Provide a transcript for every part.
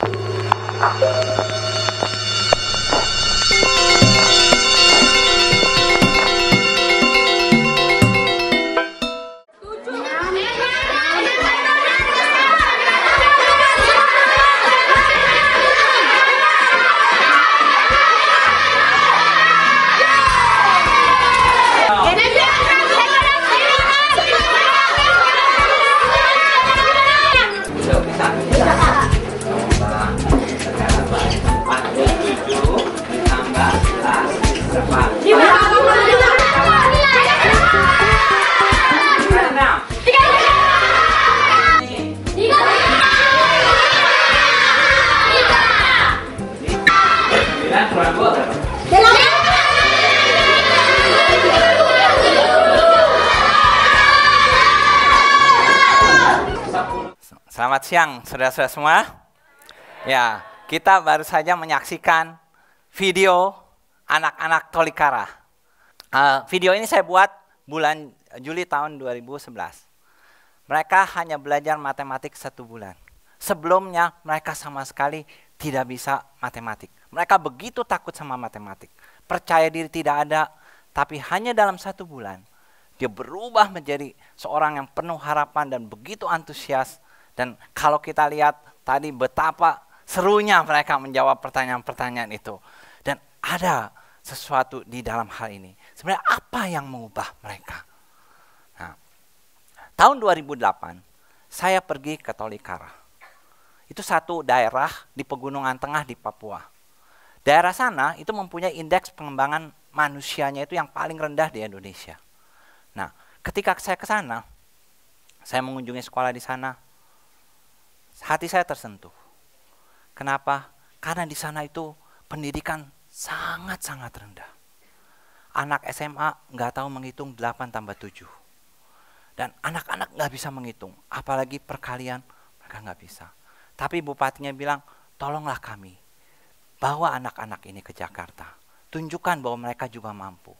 Thank you. siang, saudara-saudara semua. Ya, kita baru saja menyaksikan video anak-anak Tolikara. Uh, video ini saya buat bulan Juli tahun 2011. Mereka hanya belajar matematik satu bulan. Sebelumnya mereka sama sekali tidak bisa matematik. Mereka begitu takut sama matematik. Percaya diri tidak ada, tapi hanya dalam satu bulan dia berubah menjadi seorang yang penuh harapan dan begitu antusias dan kalau kita lihat tadi betapa serunya mereka menjawab pertanyaan-pertanyaan itu. Dan ada sesuatu di dalam hal ini. Sebenarnya apa yang mengubah mereka? Nah, tahun 2008 saya pergi ke Tolikara. Itu satu daerah di pegunungan tengah di Papua. Daerah sana itu mempunyai indeks pengembangan manusianya itu yang paling rendah di Indonesia. Nah, ketika saya ke sana, saya mengunjungi sekolah di sana, hati saya tersentuh. Kenapa? Karena di sana itu pendidikan sangat-sangat rendah. Anak SMA nggak tahu menghitung 8 tambah 7. Dan anak-anak nggak bisa menghitung, apalagi perkalian mereka nggak bisa. Tapi bupatinya bilang, tolonglah kami, bawa anak-anak ini ke Jakarta. Tunjukkan bahwa mereka juga mampu.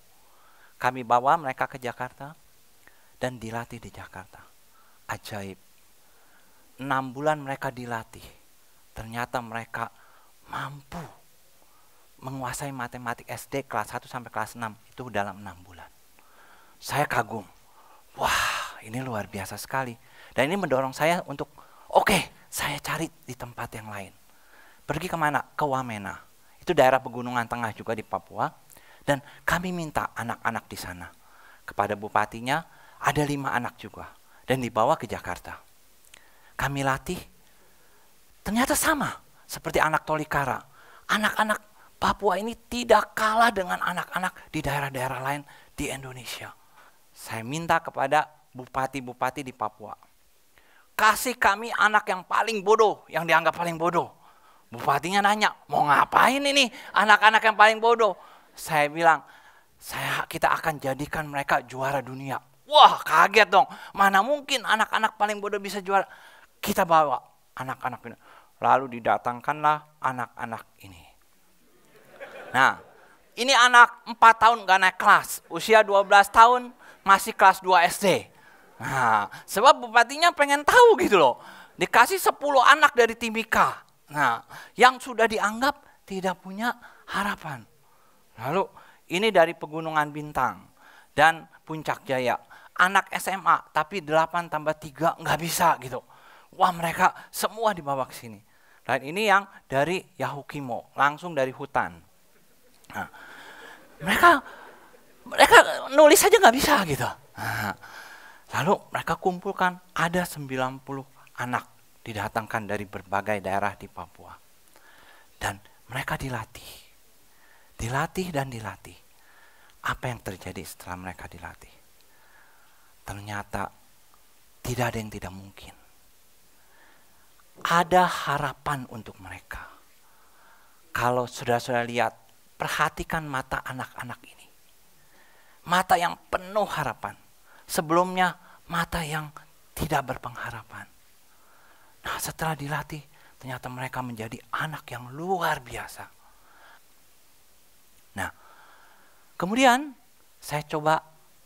Kami bawa mereka ke Jakarta dan dilatih di Jakarta. Ajaib enam bulan mereka dilatih. Ternyata mereka mampu menguasai matematik SD kelas 1 sampai kelas 6 itu dalam enam bulan. Saya kagum. Wah, ini luar biasa sekali. Dan ini mendorong saya untuk oke, okay, saya cari di tempat yang lain. Pergi kemana? Ke Wamena. Itu daerah pegunungan tengah juga di Papua. Dan kami minta anak-anak di sana kepada bupatinya ada lima anak juga dan dibawa ke Jakarta kami latih, ternyata sama seperti anak Tolikara. Anak-anak Papua ini tidak kalah dengan anak-anak di daerah-daerah lain di Indonesia. Saya minta kepada bupati-bupati di Papua. Kasih kami anak yang paling bodoh, yang dianggap paling bodoh. Bupatinya nanya, mau ngapain ini anak-anak yang paling bodoh? Saya bilang, saya kita akan jadikan mereka juara dunia. Wah kaget dong, mana mungkin anak-anak paling bodoh bisa juara. Kita bawa anak-anak ini. Lalu didatangkanlah anak-anak ini. Nah, ini anak 4 tahun gak naik kelas. Usia 12 tahun masih kelas 2 SD. Nah, sebab bupatinya pengen tahu gitu loh. Dikasih 10 anak dari Timika. Nah, yang sudah dianggap tidak punya harapan. Lalu ini dari Pegunungan Bintang dan Puncak Jaya. Anak SMA tapi 8 tambah 3 nggak bisa gitu. Wah mereka semua dibawa ke sini. Dan nah, ini yang dari Yahukimo, langsung dari hutan. Nah, mereka mereka nulis saja nggak bisa gitu. Nah, lalu mereka kumpulkan ada 90 anak didatangkan dari berbagai daerah di Papua. Dan mereka dilatih. Dilatih dan dilatih. Apa yang terjadi setelah mereka dilatih? Ternyata tidak ada yang tidak mungkin ada harapan untuk mereka. Kalau sudah sudah lihat, perhatikan mata anak-anak ini. Mata yang penuh harapan. Sebelumnya mata yang tidak berpengharapan. Nah setelah dilatih, ternyata mereka menjadi anak yang luar biasa. Nah, kemudian saya coba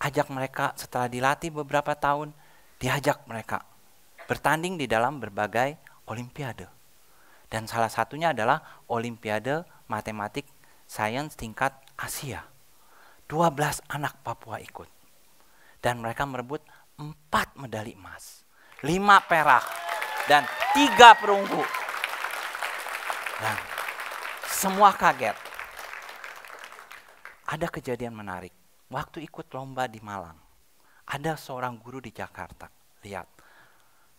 ajak mereka setelah dilatih beberapa tahun, diajak mereka bertanding di dalam berbagai olimpiade. Dan salah satunya adalah olimpiade matematik sains tingkat Asia. 12 anak Papua ikut. Dan mereka merebut 4 medali emas, 5 perak, dan 3 perunggu. Dan semua kaget. Ada kejadian menarik. Waktu ikut lomba di Malang, ada seorang guru di Jakarta. Lihat,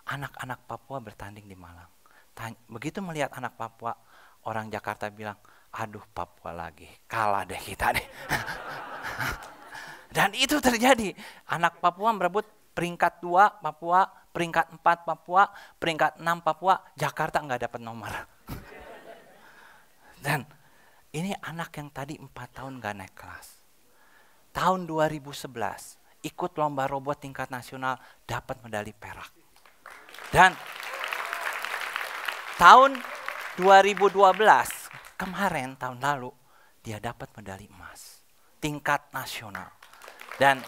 anak-anak Papua bertanding di Malang. Tanya, begitu melihat anak Papua, orang Jakarta bilang, aduh Papua lagi, kalah deh kita deh. Dan itu terjadi. Anak Papua merebut peringkat 2 Papua, peringkat 4 Papua, peringkat 6 Papua, Jakarta nggak dapat nomor. Dan ini anak yang tadi 4 tahun nggak naik kelas. Tahun 2011 ikut lomba robot tingkat nasional dapat medali perak. Dan tahun 2012 kemarin tahun lalu dia dapat medali emas tingkat nasional. Dan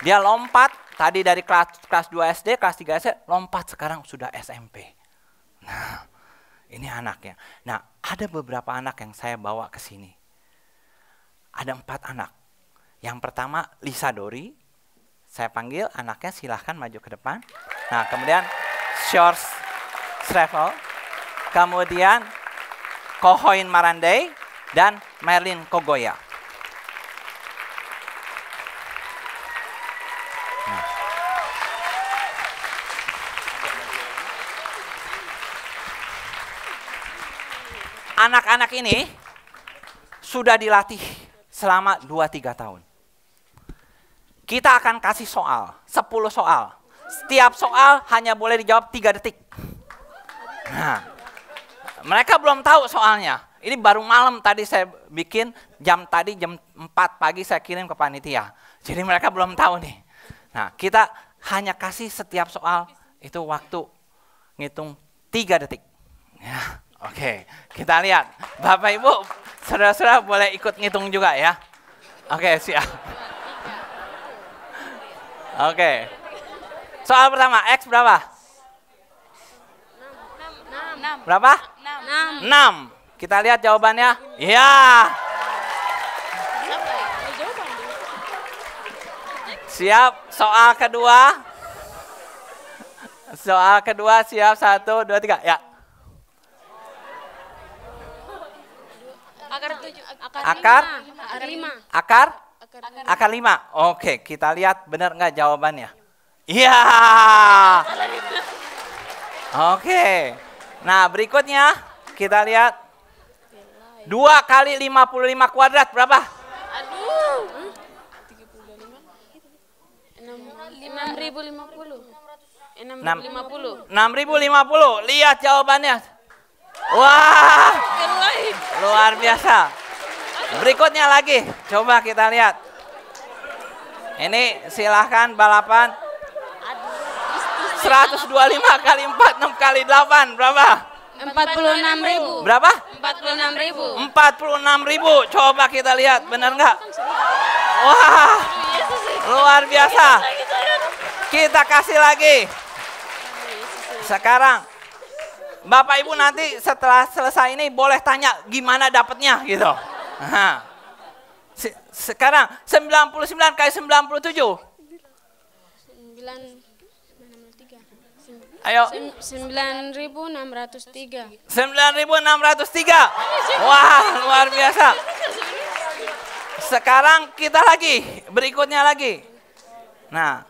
dia lompat tadi dari kelas kelas 2 SD, kelas 3 SD, lompat sekarang sudah SMP. Nah, ini anaknya. Nah, ada beberapa anak yang saya bawa ke sini. Ada empat anak. Yang pertama Lisa Dori, saya panggil anaknya silahkan maju ke depan. Nah kemudian Shores Travel. Kemudian Kohoin Marandei dan Merlin Kogoya. Nah. Anak-anak ini sudah dilatih selama 2-3 tahun. Kita akan kasih soal, 10 soal setiap soal hanya boleh dijawab tiga detik. Nah, mereka belum tahu soalnya. Ini baru malam tadi saya bikin, jam tadi jam 4 pagi saya kirim ke panitia. Jadi mereka belum tahu nih. Nah, kita hanya kasih setiap soal itu waktu ngitung tiga detik. Ya, oke, okay. kita lihat. Bapak Ibu, saudara-saudara boleh ikut ngitung juga ya. Oke, okay, siap. Oke. Okay. Soal pertama, X berapa? 6. Berapa? 6. 6. Kita lihat jawabannya. Iya. Siap, soal kedua. Soal kedua siap, satu, dua, tiga, ya. Akar tujuh, akar, akar lima. Akar? Akar, akar lima. Oke, kita lihat benar nggak jawabannya. Iya. Oke. Nah, berikutnya kita lihat dua kali lima puluh lima kuadrat berapa? Aduh. ribu lima puluh. Lihat jawabannya. Wah. Luar biasa. Berikutnya lagi. Coba kita lihat. Ini silahkan balapan 125 kali 4, 6 kali 8, berapa? 46 ribu. Berapa? 46 ribu. 46 ribu, coba kita lihat, benar nggak? Wah, luar biasa. Kita kasih lagi. Sekarang, Bapak Ibu nanti setelah selesai ini boleh tanya gimana dapatnya gitu. sekarang 99 kali 97. 9 Ayo. 9603. 9603. Wah, luar biasa. Sekarang kita lagi, berikutnya lagi. Nah,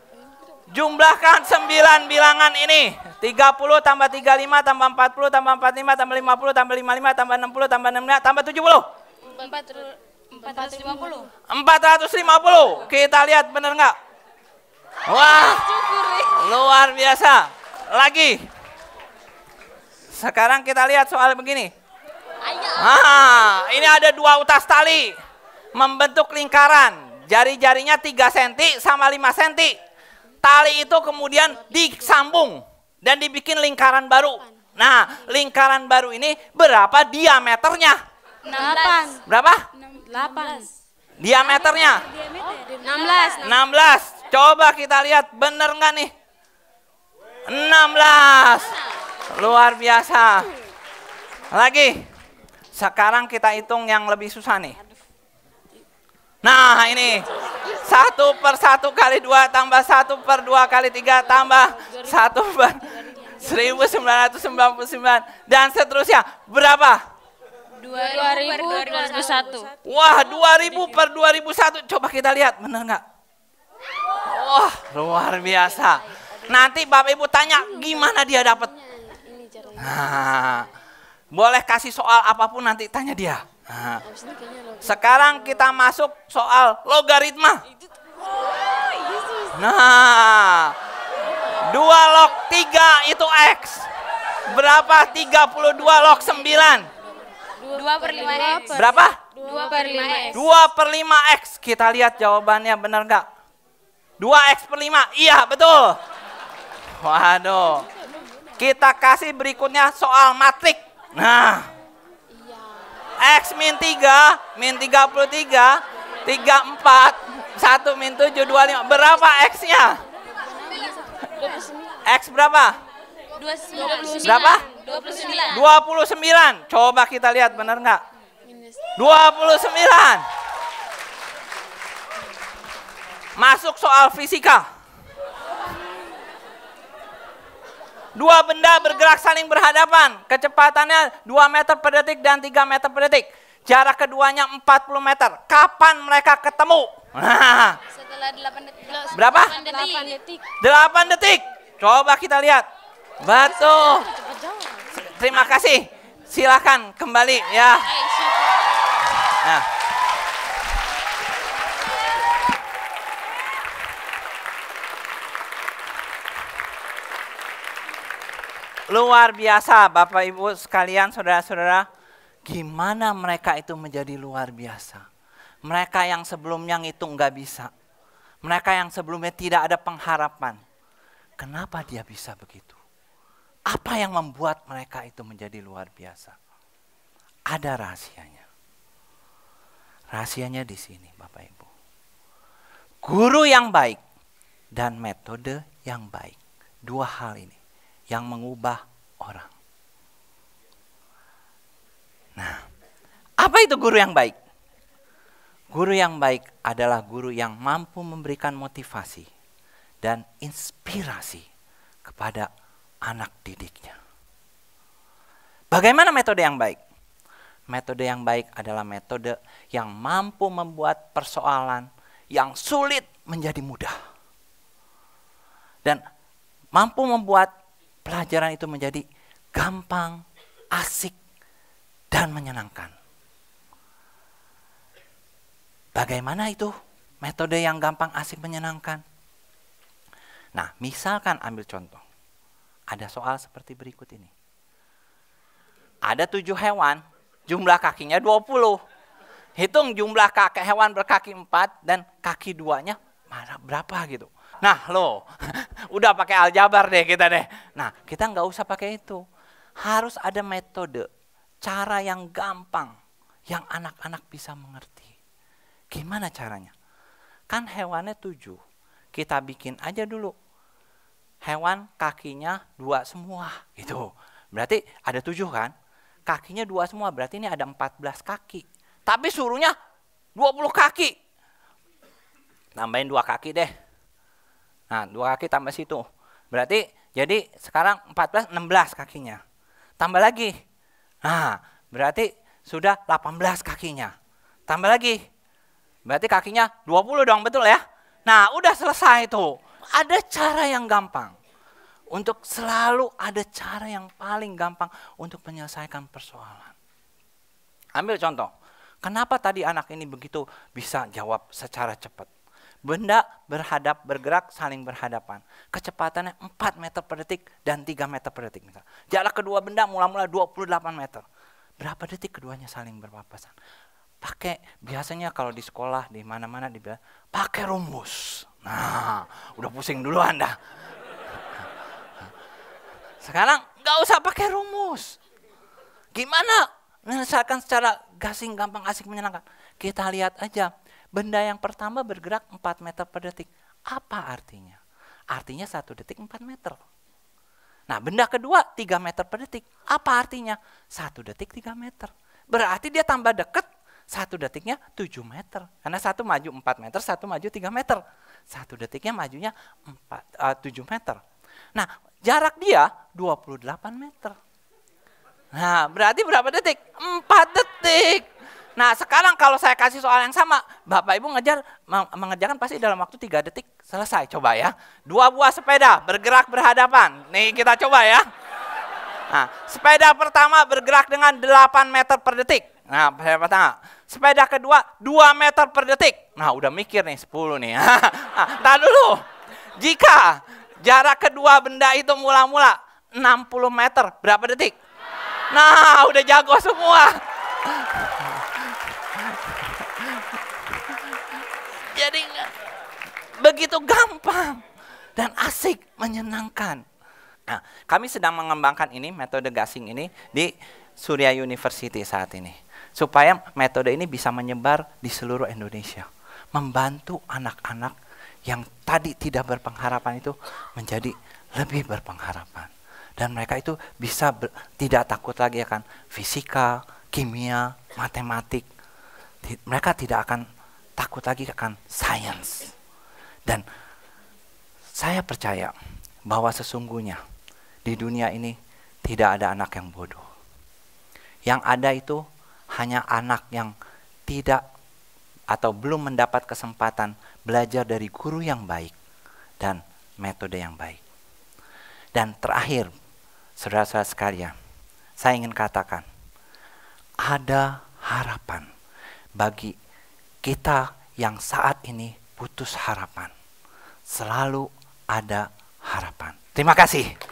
jumlahkan 9 bilangan ini. 30 tambah 35 tambah 40 tambah 45 tambah 50 tambah 55 tambah 60 tambah 65 tambah 70. 450. 450. Kita lihat benar enggak? Wah. Ya. Luar biasa lagi. Sekarang kita lihat soal begini. Ah, ini ada dua utas tali membentuk lingkaran. Jari-jarinya 3 cm sama 5 cm. Tali itu kemudian disambung dan dibikin lingkaran baru. Nah, lingkaran baru ini berapa diameternya? 16. Berapa? 8. Diameternya? 16. 16. Coba kita lihat benar nggak nih? 16. Luar biasa. Lagi. Sekarang kita hitung yang lebih susah nih. Nah ini 1 per 1 kali 2 tambah 1 per 2 kali 3 tambah 1 per 1999 dan seterusnya berapa? 2000 Wah 2000 per 2001 coba kita lihat benar nggak? Wah luar biasa. Nanti Bapak Ibu tanya gimana dia dapat. Nah, boleh kasih soal apapun nanti tanya dia. Nah, sekarang kita masuk soal logaritma. Oh, iya nah, dua log tiga itu X. Berapa 32 log 9? 2 per 5 X. Berapa? 2 per 5 X. 2 per 5 X. Kita lihat jawabannya benar nggak? 2 X per 5. Iya, betul. Waduh. Kita kasih berikutnya soal matrik. Nah. X min 3, min 33, 34, 1 min 7, 25. Berapa X-nya? X berapa? 29. Berapa? 29. 29. Coba kita lihat benar nggak? 29. Masuk soal fisika. Dua benda bergerak saling berhadapan. Kecepatannya 2 meter per detik dan 3 meter per detik. Jarak keduanya 40 meter. Kapan mereka ketemu? Setelah 8 detik. Berapa? 8 detik. 8 detik. Coba kita lihat. Betul. Terima kasih. Silahkan kembali ya. Eh, nah. Luar biasa Bapak Ibu sekalian saudara-saudara. Gimana mereka itu menjadi luar biasa. Mereka yang sebelumnya ngitung nggak bisa. Mereka yang sebelumnya tidak ada pengharapan. Kenapa dia bisa begitu? Apa yang membuat mereka itu menjadi luar biasa? Ada rahasianya. Rahasianya di sini Bapak Ibu. Guru yang baik dan metode yang baik. Dua hal ini yang mengubah orang. Nah, apa itu guru yang baik? Guru yang baik adalah guru yang mampu memberikan motivasi dan inspirasi kepada anak didiknya. Bagaimana metode yang baik? Metode yang baik adalah metode yang mampu membuat persoalan yang sulit menjadi mudah dan mampu membuat pelajaran itu menjadi gampang, asik, dan menyenangkan. Bagaimana itu metode yang gampang, asik, menyenangkan? Nah, misalkan ambil contoh. Ada soal seperti berikut ini. Ada tujuh hewan, jumlah kakinya 20. Hitung jumlah kaki hewan berkaki empat dan kaki duanya berapa gitu. Nah lo, udah pakai aljabar deh kita deh. Nah kita nggak usah pakai itu. Harus ada metode, cara yang gampang, yang anak-anak bisa mengerti. Gimana caranya? Kan hewannya tujuh, kita bikin aja dulu. Hewan kakinya dua semua gitu. Berarti ada tujuh kan? Kakinya dua semua, berarti ini ada empat belas kaki. Tapi suruhnya dua puluh kaki. Nambahin dua kaki deh, Nah, dua kaki tambah situ. Berarti jadi sekarang 14, 16 kakinya. Tambah lagi. Nah, berarti sudah 18 kakinya. Tambah lagi. Berarti kakinya 20 dong, betul ya? Nah, udah selesai itu. Ada cara yang gampang. Untuk selalu ada cara yang paling gampang untuk menyelesaikan persoalan. Ambil contoh. Kenapa tadi anak ini begitu bisa jawab secara cepat? Benda berhadap, bergerak, saling berhadapan. Kecepatannya 4 meter per detik dan 3 meter per detik. Misal. Jarak kedua benda mula-mula 28 meter. Berapa detik keduanya saling berpapasan? Pakai, biasanya kalau di sekolah, di mana-mana dibilang, pakai rumus. Nah, udah pusing dulu Anda. Sekarang nggak usah pakai rumus. Gimana menyelesaikan secara gasing gampang asik menyenangkan? Kita lihat aja Benda yang pertama bergerak 4 meter per detik. Apa artinya? Artinya satu detik 4 meter. Nah benda kedua 3 meter per detik. Apa artinya? Satu detik 3 meter. Berarti dia tambah dekat satu detiknya 7 meter. Karena satu maju 4 meter, satu maju 3 meter. Satu detiknya majunya 4, uh, 7 meter. Nah, jarak dia 28 meter. Nah, berarti berapa detik? 4 detik. Nah sekarang kalau saya kasih soal yang sama, Bapak Ibu ngejar, mengerjakan pasti dalam waktu tiga detik selesai. Coba ya, dua buah sepeda bergerak berhadapan. Nih kita coba ya. Nah, sepeda pertama bergerak dengan 8 meter per detik. Nah, sepeda pertama. Sepeda kedua 2 meter per detik. Nah, udah mikir nih 10 nih. nah, dulu. Jika jarak kedua benda itu mula-mula 60 meter, berapa detik? Nah, udah jago semua. Jadi begitu gampang dan asik, menyenangkan. Nah, kami sedang mengembangkan ini metode gasing ini di Surya University saat ini supaya metode ini bisa menyebar di seluruh Indonesia, membantu anak-anak yang tadi tidak berpengharapan itu menjadi lebih berpengharapan dan mereka itu bisa ber, tidak takut lagi akan fisika, kimia, matematik. Mereka tidak akan takut lagi akan sains. Dan saya percaya bahwa sesungguhnya di dunia ini tidak ada anak yang bodoh. Yang ada itu hanya anak yang tidak atau belum mendapat kesempatan belajar dari guru yang baik dan metode yang baik. Dan terakhir, saudara-saudara sekalian, saya ingin katakan, ada harapan bagi kita yang saat ini putus harapan. Selalu ada harapan. Terima kasih.